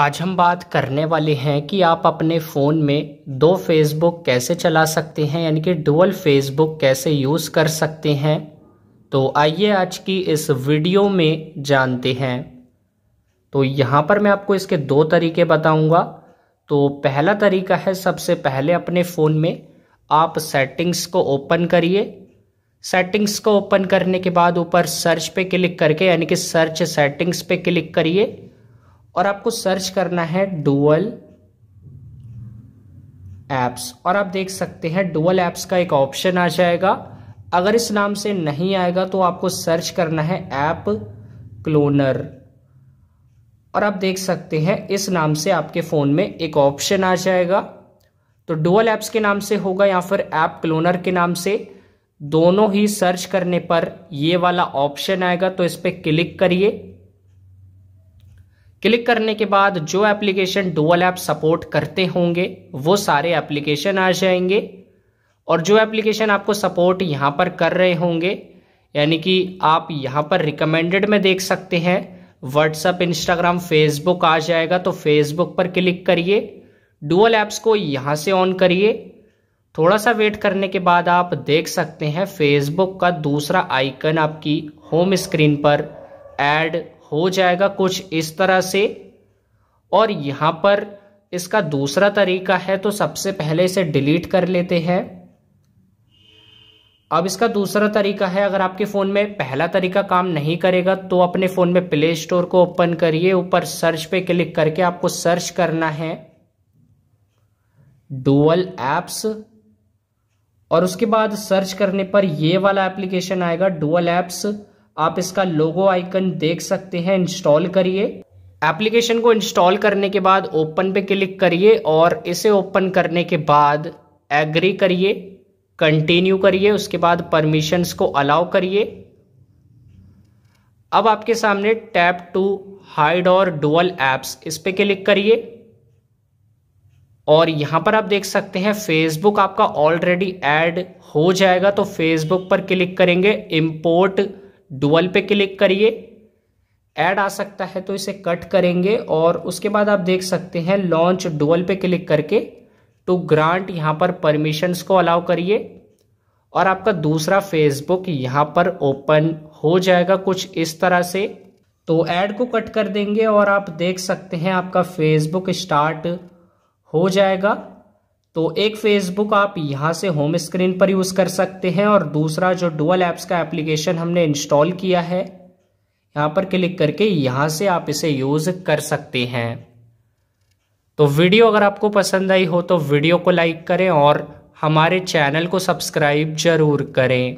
आज हम बात करने वाले हैं कि आप अपने फ़ोन में दो फेसबुक कैसे चला सकते हैं यानी कि डुअल फेसबुक कैसे यूज़ कर सकते हैं तो आइए आज की इस वीडियो में जानते हैं तो यहाँ पर मैं आपको इसके दो तरीके बताऊँगा तो पहला तरीका है सबसे पहले अपने फ़ोन में आप सेटिंग्स को ओपन करिए सेटिंग्स को ओपन करने के बाद ऊपर सर्च पे क्लिक करके यानी कि सर्च सेटिंग्स पे क्लिक करिए और आपको सर्च करना है डुअल एप्स और आप देख सकते हैं डुअल एप्स का एक ऑप्शन आ जाएगा अगर इस नाम से नहीं आएगा तो आपको सर्च करना है ऐप क्लोनर और आप देख सकते हैं इस नाम से आपके फ़ोन में एक ऑप्शन आ जाएगा तो डुअल ऐप्स के नाम से होगा या फिर ऐप क्लोनर के नाम से दोनों ही सर्च करने पर ये वाला ऑप्शन आएगा तो इस पर क्लिक करिए क्लिक करने के बाद जो एप्लीकेशन डुअल ऐप सपोर्ट करते होंगे वो सारे एप्लीकेशन आ जाएंगे और जो एप्लीकेशन आपको सपोर्ट यहाँ पर कर रहे होंगे यानी कि आप यहाँ पर रिकमेंडेड में देख सकते हैं व्हाट्सअप इंस्टाग्राम फेसबुक आ जाएगा तो फेसबुक पर क्लिक करिए डुअल ऐप्स को यहाँ से ऑन करिए थोड़ा सा वेट करने के बाद आप देख सकते हैं फेसबुक का दूसरा आइकन आपकी होम स्क्रीन पर ऐड हो जाएगा कुछ इस तरह से और यहां पर इसका दूसरा तरीका है तो सबसे पहले इसे डिलीट कर लेते हैं अब इसका दूसरा तरीका है अगर आपके फ़ोन में पहला तरीका काम नहीं करेगा तो अपने फ़ोन में प्ले स्टोर को ओपन करिए ऊपर सर्च पे क्लिक करके आपको सर्च करना है डुअल एप्स और उसके बाद सर्च करने पर ये वाला एप्लीकेशन आएगा डुअल एप्स आप इसका लोगो आइकन देख सकते हैं इंस्टॉल करिए एप्लीकेशन को इंस्टॉल करने के बाद ओपन पे क्लिक करिए और इसे ओपन करने के बाद एग्री करिए कंटिन्यू करिए उसके बाद परमिशंस को अलाउ करिए अब आपके सामने टैप टू हाइड और डुअल एप्स इस पर क्लिक करिए और यहां पर आप देख सकते हैं फेसबुक आपका ऑलरेडी ऐड हो जाएगा तो फेसबुक पर क्लिक करेंगे इम्पोर्ट डुअल पे क्लिक करिए ऐड आ सकता है तो इसे कट करेंगे और उसके बाद आप देख सकते हैं लॉन्च डुअल पे क्लिक करके टू ग्रांट यहाँ पर परमिशंस को अलाउ करिए और आपका दूसरा फेसबुक यहाँ पर ओपन हो जाएगा कुछ इस तरह से तो ऐड को कट कर देंगे और आप देख सकते हैं आपका फेसबुक स्टार्ट हो जाएगा तो एक फेसबुक आप यहाँ से होम स्क्रीन पर यूज़ कर सकते हैं और दूसरा जो डुअल ऐप्स का एप्लीकेशन हमने इंस्टॉल किया है यहाँ पर क्लिक करके यहाँ से आप इसे यूज़ कर सकते हैं तो वीडियो अगर आपको पसंद आई हो तो वीडियो को लाइक करें और हमारे चैनल को सब्सक्राइब जरूर करें